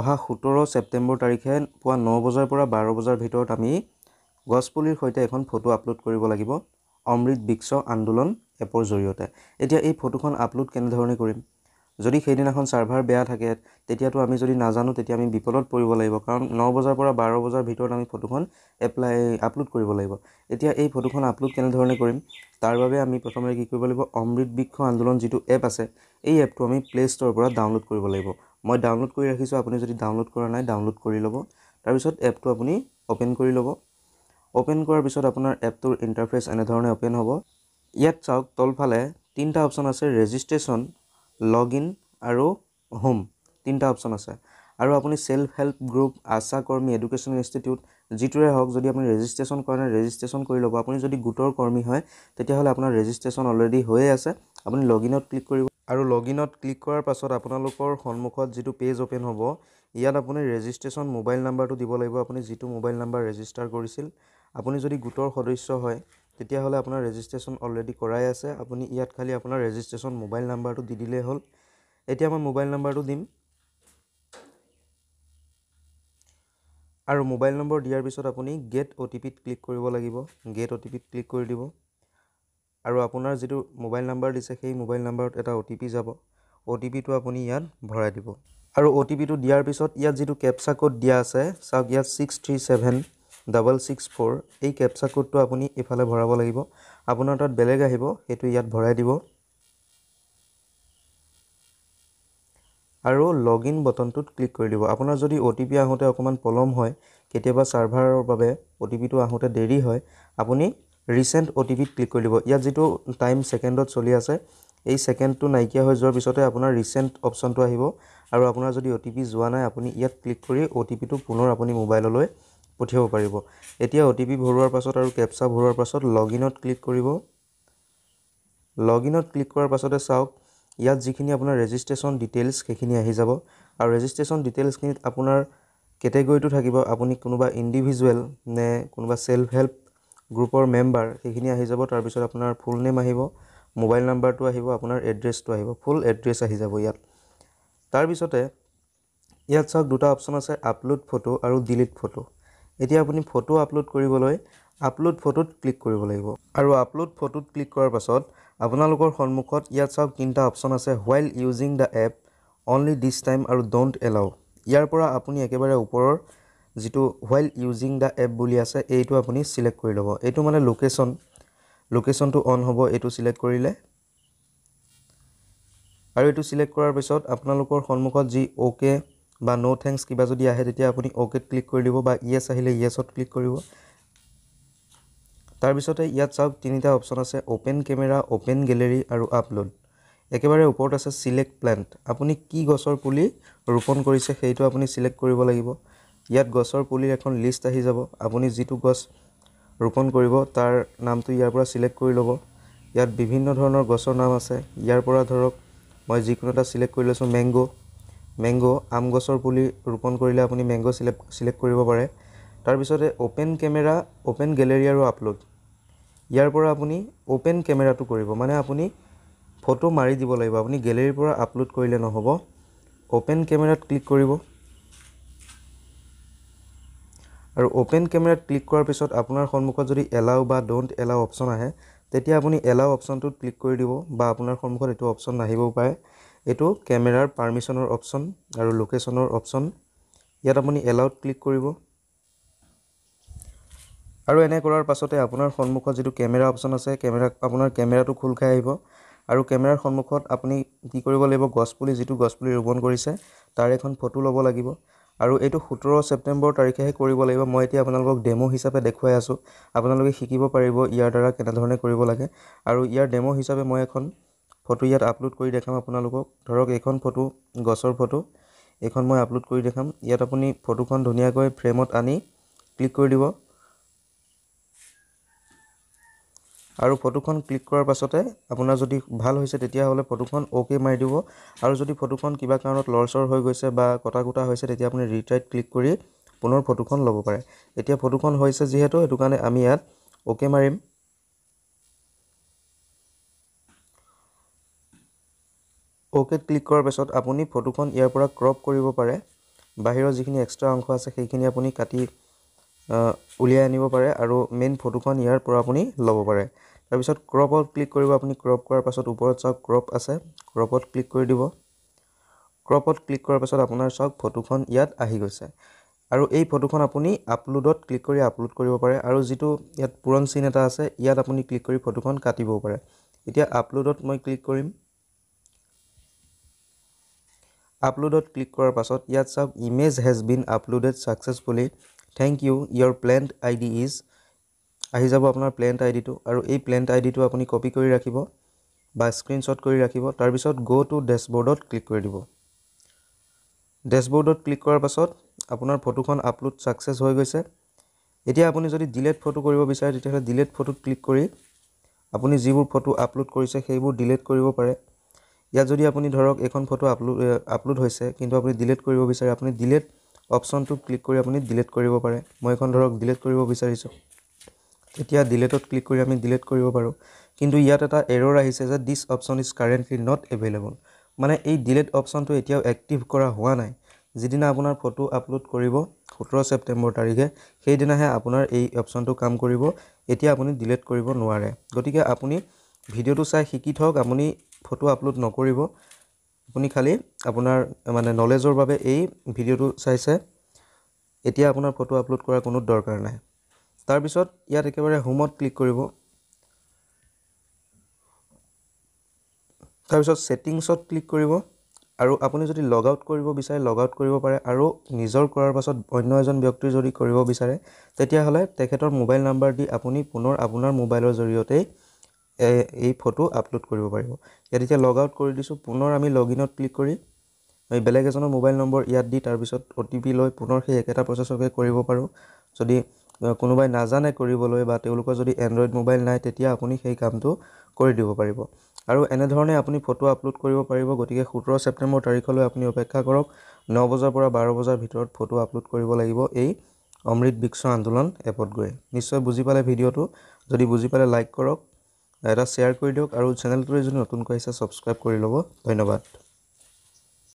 অহা সোতৰ ছেপ্টেম্বৰ তাৰিখে পুৱা ন বজাৰ পৰা বাৰ বজাৰ ভিতৰত আমি গছপুলিৰ সৈতে এখন ফটো আপলোড কৰিব লাগিব অমৃত বিশ্ব আন্দোলন এপৰ জৰিয়তে এতিয়া এই ফটোখন আপলোড কেনেধৰণে কৰিম যদি সেইদিনাখন ছাৰ্ভাৰ বেয়া থাকে তেতিয়াতো আমি যদি নাজানো তেতিয়া আমি বিপদত পৰিব লাগিব কাৰণ ন বজাৰ পৰা বাৰ বজাৰ ভিতৰত আমি ফটোখন এপ্লাই আপলোড কৰিব লাগিব এতিয়া এই ফটোখন আপলোড কেনেধৰণে কৰিম তাৰ বাবে আমি প্ৰথমে কি কৰিব লাগিব অমৃত বৃক্ষ আন্দোলন যিটো এপ আছে এই এপটো আমি প্লে ষ্ট'ৰৰ পৰা ডাউনলোড কৰিব লাগিব মই ডাউনলোড কৰি ৰাখিছোঁ আপুনি যদি ডাউনলোড কৰা নাই ডাউনলোড কৰি ল'ব তাৰপিছত এপটো আপুনি অ'পেন কৰি ল'ব অ'পেন কৰাৰ পিছত আপোনাৰ এপটোৰ ইণ্টাৰফেচ এনেধৰণে অ'পেন হ'ব ইয়াত চাওক তলফালে তিনিটা অপশ্যন আছে ৰেজিষ্ট্ৰেশ্যন লগ ইন আৰু হোম তিনিটা অপশ্যন আছে আৰু আপুনি ছেল্ফ হেল্প গ্ৰুপ আশা কৰ্মী এডুকেশ্যন ইনষ্টিটিউট যিটোৰে হওক যদি আপুনি ৰেজিষ্ট্ৰেশ্যন কৰা নাই ৰেজিষ্ট্ৰেশ্যন কৰি ল'ব আপুনি যদি গোটৰ কৰ্মী হয় তেতিয়াহ'লে আপোনাৰ ৰেজিষ্ট্ৰেশ্যন অলৰেডি হৈয়ে আছে আপুনি লগ ইনত ক্লিক কৰিব আৰু লগইনত ক্লিক কৰাৰ পাছত আপোনালোকৰ সন্মুখত যিটো পেজ অ'পেন হ'ব ইয়াত আপুনি ৰেজিষ্ট্ৰেশ্যন মোবাইল নাম্বাৰটো দিব লাগিব আপুনি যিটো মোবাইল নাম্বাৰ ৰেজিষ্টাৰ কৰিছিল আপুনি যদি গোটৰ সদস্য হয় তেতিয়াহ'লে আপোনাৰ ৰেজিষ্ট্ৰেশ্যন অলৰেডি কৰাই আছে আপুনি ইয়াত খালী আপোনাৰ ৰেজিষ্ট্ৰেশ্যন মোবাইল নাম্বাৰটো দি দিলেই হ'ল এতিয়া মই মোবাইল নাম্বাৰটো দিম আৰু মোবাইল নম্বৰ দিয়াৰ পিছত আপুনি গেট অ' টি পিত ক্লিক কৰিব লাগিব গেট অ' টি পিত ক্লিক কৰি দিব আৰু আপোনাৰ যিটো মোবাইল নাম্বাৰ দিছে সেই মোবাইল নাম্বাৰত এটা অ' টি পি যাব অ' টি পিটো আপুনি ইয়াত ভৰাই দিব আৰু অ' টি পিটো দিয়াৰ পিছত ইয়াত যিটো কেপচা কোড দিয়া আছে চাওক ইয়াত six three seven double six four এই কেপচা কোডটো আপুনি ইফালে ভৰাব লাগিব আপোনাৰ তাত বেলেগ আহিব সেইটো ইয়াত ভৰাই দিব আৰু লগ ইন বটনটোত ক্লিক কৰি দিব আপোনাৰ যদি অ' টি পি আহোঁতে অকণমান পলম হয় কেতিয়াবা ছাৰ্ভাৰৰ বাবে অ' টি পিটো আহোঁতে দেৰি হয় আপুনি ৰিচেণ্ট অ' টি পিত ক্লিক কৰি দিব ইয়াত যিটো টাইম ছেকেণ্ডত চলি আছে এই ছেকেণ্ডটো নাইকিয়া হৈ যোৱাৰ পিছতে আপোনাৰ ৰিচেণ্ট অপশ্যনটো আহিব আৰু আপোনাৰ যদি অ' টি পি যোৱা নাই আপুনি ইয়াত ক্লিক কৰি অ' টি পিটো পুনৰ আপুনি মোবাইললৈ পঠিয়াব পাৰিব এতিয়া অ' টি পি ভৰোৱাৰ পাছত আৰু কেপচা ভৰোৱাৰ পাছত লগইনত ক্লিক কৰিব লগইনত ক্লিক কৰাৰ পাছতে চাওক ইয়াত যিখিনি আপোনাৰ ৰেজিষ্ট্ৰেশ্যন ডিটেইলছ সেইখিনি আহি যাব আৰু ৰেজিষ্ট্ৰেশ্যন ডিটেইলছখিনিত আপোনাৰ কেটেগৰীটো থাকিব আপুনি কোনোবা ইণ্ডিভিজুৱেল নে কোনোবা ছেল্ফ হেল্প গ্ৰুপৰ মেম্বাৰ সেইখিনি আহি যাব তাৰপিছত আপোনাৰ ফুল নেম আহিব মোবাইল নাম্বাৰটো আহিব আপোনাৰ এড্ৰেছটো আহিব ফুল এড্ৰেছ আহি যাব ইয়াত তাৰপিছতে ইয়াত চাওক দুটা অপশ্যন আছে আপলোড ফটো আৰু ডিলিট ফটো এতিয়া আপুনি ফটো আপলোড কৰিবলৈ আপলোড ফটোত ক্লিক কৰিব লাগিব আৰু আপলোড ফটোত ক্লিক কৰাৰ পাছত আপোনালোকৰ সন্মুখত ইয়াত চাওক তিনিটা অপশ্যন আছে while using the app only this time আৰু ড'ণ্ট এলাউ ইয়াৰ পৰা আপুনি একেবাৰে ওপৰৰ যিটো হোৱাইল ইউজিং দ্য এপ বুলি আছে এইটো আপুনি ছিলেক্ট কৰি ল'ব এইটো মানে লোকেশ্যন লোকেশ্যনটো অন হ'ব এইটো ছিলেক্ট কৰিলে আৰু এইটো ছিলেক্ট কৰাৰ পিছত আপোনালোকৰ সন্মুখত যি অ'কে বা ন' থেংকছ কিবা যদি আহে তেতিয়া আপুনি অ'কেত ক্লিক কৰি দিব বা ইয়েছ আহিলে ইয়েছত ক্লিক কৰিব তাৰপিছতে ইয়াত চাওক তিনিটা অপশ্যন আছে অ'পেন কেমেৰা অ'পেন গেলেৰী আৰু আপলোড একেবাৰে ওপৰত আছে ছিলেক্ট প্লেণ্ট আপুনি কি গছৰ পুলি ৰোপণ কৰিছে সেইটো আপুনি ছিলেক্ট কৰিব লাগিব ইয়াত গছৰ পুলিৰ এখন লিষ্ট আহি যাব আপুনি যিটো গছ ৰোপণ কৰিব তাৰ নামটো ইয়াৰ পৰা চিলেক্ট কৰি ল'ব ইয়াত বিভিন্ন ধৰণৰ গছৰ নাম আছে ইয়াৰ পৰা ধৰক মই যিকোনো এটা চিলেক্ট কৰি লৈছোঁ মেংগ' মেংগ' আম গছৰ পুলি ৰোপণ কৰিলে আপুনি মেংগ' চিলেক্ট চিলেক্ট কৰিব পাৰে তাৰপিছতে অ'পেন কেমেৰা অ'পেন গেলেৰী আৰু আপলোড ইয়াৰ পৰা আপুনি অ'পেন কেমেৰাটো কৰিব মানে আপুনি ফটো মাৰি দিব লাগিব আপুনি গেলেৰীৰ পৰা আপলোড কৰিলে নহ'ব অ'পেন কেমেৰাত ক্লিক কৰিব আৰু অপেন কেমেৰাত ক্লিক কৰাৰ পিছত আপোনাৰ সন্মুখত যদি এলাও বা ডোণ্ট এলাও অপশ্যন আহে তেতিয়া আপুনি এলাও অপশ্যনটোত ক্লিক কৰি দিব বা আপোনাৰ সন্মুখত এইটো অপশ্যন নাহিবও পাৰে এইটো কেমেৰাৰ পাৰ্মিশ্যনৰ অপশ্যন আৰু লোকেশ্যনৰ অপশ্যন ইয়াত আপুনি এলাউত ক্লিক কৰিব আৰু এনে কৰাৰ পাছতে আপোনাৰ সন্মুখত যিটো কেমেৰা অপশ্যন আছে কেমেৰা আপোনাৰ কেমেৰাটো খোল খাই আহিব আৰু কেমেৰাৰ সন্মুখত আপুনি কি কৰিব লাগিব গছপুলি যিটো গছপুলি ৰোপণ কৰিছে তাৰ এখন ফটো ল'ব লাগিব আৰু এইটো সোতৰ ছেপ্টেম্বৰ তাৰিখেহে কৰিব লাগিব মই এতিয়া আপোনালোকক ডেম' হিচাপে দেখুৱাই আছোঁ আপোনালোকে শিকিব পাৰিব ইয়াৰ দ্বাৰা কেনেধৰণে কৰিব লাগে আৰু ইয়াৰ ডেম' হিচাপে মই এখন ফটো ইয়াত আপলোড কৰি দেখাম আপোনালোকক ধৰক এইখন ফটো গছৰ ফটো এইখন মই আপলোড কৰি দেখাম ইয়াত আপুনি ফটোখন ধুনীয়াকৈ ফ্ৰেমত আনি ক্লিক কৰি দিব আৰু ফটোখন ক্লিক কৰাৰ পাছতে আপোনাৰ যদি ভাল হৈছে তেতিয়াহ'লে ফটোখন অ'কে মাৰি দিব আৰু যদি ফটোখন কিবা কাৰণত লৰচৰ হৈ গৈছে বা কটা কুটা হৈছে তেতিয়া আপুনি ৰিট্ৰাইট ক্লিক কৰি পুনৰ ফটোখন ল'ব পাৰে এতিয়া ফটোখন হৈছে যিহেতু সেইটো কাৰণে আমি ইয়াত অ'কে মাৰিম অ'কেত ক্লিক কৰাৰ পাছত আপুনি ফটোখন ইয়াৰ পৰা ক্ৰপ কৰিব পাৰে বাহিৰৰ যিখিনি এক্সট্ৰা অংশ আছে সেইখিনি আপুনি কাটি উলিয়াই আনিব পাৰে আৰু মেইন ফটোখন ইয়াৰ পৰা আপুনি ল'ব পাৰে তাৰপিছত ক্ৰপত ক্লিক কৰিব আপুনি ক্ৰপ কৰাৰ পাছত ওপৰত চাওক ক্ৰপ আছে ক্ৰপত ক্লিক কৰি দিব ক্ৰপত ক্লিক কৰাৰ পাছত আপোনাৰ চাওক ফটোখন ইয়াত আহি গৈছে আৰু এই ফটোখন আপুনি আপলোডত ক্লিক কৰি আপলোড কৰিব পাৰে আৰু যিটো ইয়াত পুৰণ চিন এটা আছে ইয়াত আপুনি ক্লিক কৰি ফটোখন কাটিবও পাৰে এতিয়া আপলোডত মই ক্লিক কৰিম আপলোডত ক্লিক কৰাৰ পাছত ইয়াত চাওক image has been uploaded successfully thank you your plant I D is আহি যাব আপোনাৰ প্লেণ্ট আই ডিটো আৰু এই প্লেণ্ট আই ডিটো আপুনি কপি কৰি ৰাখিব বা স্ক্ৰীণশ্বট কৰি ৰাখিব তাৰপিছত গ' টু ডেছবৰ্ডত ক্লিক কৰি দিব ডেছবৰ্ডত ক্লিক কৰাৰ পাছত আপোনাৰ ফটোখন আপলোড ছাকচেছ হৈ গৈছে এতিয়া আপুনি যদি ডিলেট ফটো কৰিব বিচাৰে তেতিয়াহ'লে ডিলেট ফটোত ক্লিক কৰি আপুনি যিবোৰ ফটো আপলোড কৰিছে সেইবোৰ ডিলেট কৰিব পাৰে ইয়াত যদি আপুনি ধৰক এখন ফটো আপলোড আপলোড হৈছে কিন্তু আপুনি ডিলেট কৰিব বিচাৰে আপুনি ডিলেট অপশ্যনটো ক্লিক কৰি আপুনি ডিলেট কৰিব পাৰে মই এইখন ধৰক ডিলেট কৰিব বিচাৰিছোঁ তেতিয়া ডিলেটত ক্লিক কৰি আমি ডিলেট কৰিব পাৰোঁ কিন্তু ইয়াত এটা এৰৰ আহিছে যে this option is currently not available মানে এই ডিলেট অপশ্যনটো এতিয়াও এক্টিভ কৰা হোৱা নাই যিদিনা আপোনাৰ ফটো আপলোড কৰিব সোতৰ ছেপ্টেম্বৰ তাৰিখে সেইদিনাহে আপোনাৰ এই অপশ্যনটো কাম কৰিব এতিয়া আপুনি ডিলেট কৰিব নোৱাৰে গতিকে আপুনি ভিডিঅ'টো চাই শিকি থওক আপুনি ফটো আপলোড নকৰিব আপুনি খালি আপোনাৰ মানে নলেজৰ বাবে এই ভিডিঅ'টো চাইছে এতিয়া আপোনাৰ ফটো আপলোড কৰাৰ কোনো দৰকাৰ নাই তাৰপিছত ইয়াত একেবাৰে হোমত ক্লিক কৰিব তাৰপিছত ছেটিংছত ক্লিক কৰিব আৰু আপুনি যদি লগ আউট কৰিব বিচাৰে লগ আউট কৰিব পাৰে আৰু নিজৰ কৰাৰ পাছত অন্য এজন ব্যক্তিৰ যদি কৰিব বিচাৰে তেতিয়াহ'লে তেখেতৰ মোবাইল নাম্বাৰ দি আপুনি পুনৰ আপোনাৰ মোবাইলৰ জৰিয়তেই এই ফটো আপলোড কৰিব পাৰিব ইয়াত এতিয়া লগ আউট কৰি দিছোঁ পুনৰ আমি লগ ইনত ক্লিক কৰি আমি বেলেগ এজনৰ মোবাইল নম্বৰ ইয়াত দি তাৰপিছত অ' টি পি লৈ পুনৰ সেই একেটা প্ৰচেছকে কৰিব পাৰোঁ যদি কোনোবাই নাজানে কৰিবলৈ বা তেওঁলোকৰ যদি এণ্ড্ৰইড মোবাইল নাই তেতিয়া আপুনি সেই কামটো কৰি দিব পাৰিব আৰু এনেধৰণে আপুনি ফটো আপলোড কৰিব পাৰিব গতিকে সোতৰ ছেপ্টেম্বৰ তাৰিখলৈ আপুনি অপেক্ষা কৰক ন বজাৰ পৰা বাৰ বজাৰ ভিতৰত ফটো আপলোড কৰিব লাগিব এই অমৃত বৃক্ষ আন্দোলন এপত গৈ নিশ্চয় বুজি পালে ভিডিঅ'টো যদি বুজি পালে লাইক কৰক এটা শ্বেয়াৰ কৰি দিয়ক আৰু চেনেলটোৱে যদি নতুনকৈ আহিছে ছাবস্ক্ৰাইব কৰি ল'ব ধন্যবাদ